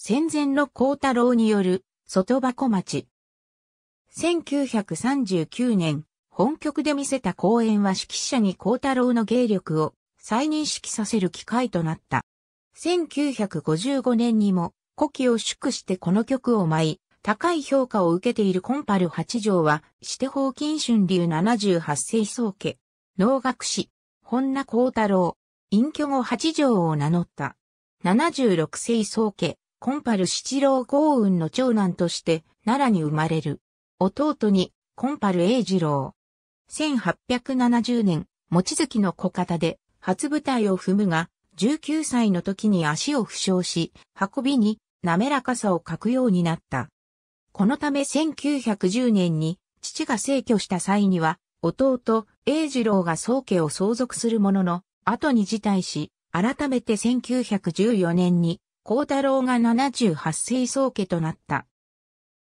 戦前の光太郎による外箱町。1939年、本局で見せた公演は指揮者に光太郎の芸力を再認識させる機会となった。1955年にも、古希を祝してこの曲を舞い、高い評価を受けているコンパル八条は、指定法金春流78世宗家、能楽師、本名光太郎、隠居後八条を名乗った。76世宗家、コンパル七郎幸運の長男として奈良に生まれる。弟にコンパル英二郎。1870年、望月の小方で初舞台を踏むが、19歳の時に足を負傷し、運びに滑らかさを欠くようになった。このため1910年に父が逝去した際には、弟、英二郎が宗家を相続するものの、後に辞退し、改めて1914年に幸太郎が78世宗家となった。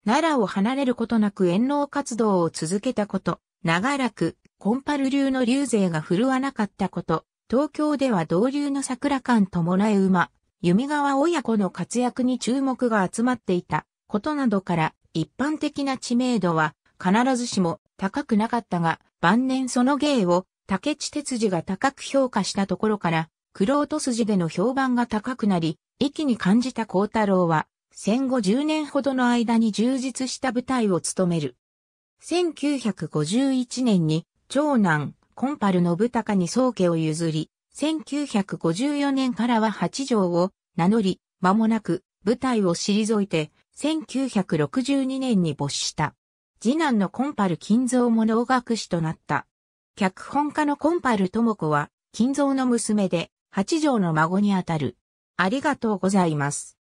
奈良を離れることなく遠農活動を続けたこと、長らくコンパル流の流勢が振るわなかったこと、東京では同流の桜館とも馬、弓川親子の活躍に注目が集まっていたことなどから一般的な知名度は必ずしも高くなかったが晩年その芸を竹地哲司が高く評価したところから苦労筋での評判が高くなり、息に感じた幸太郎は、戦後10年ほどの間に充実した舞台を務める。1951年に、長男、コンパルの部高に宗家を譲り、1954年からは八条を名乗り、間もなく舞台を退いて、1962年に没した。次男のコンパル金蔵も能楽師となった。脚本家のコンパル智子は、金蔵の娘で、八条の孫にあたる。ありがとうございます。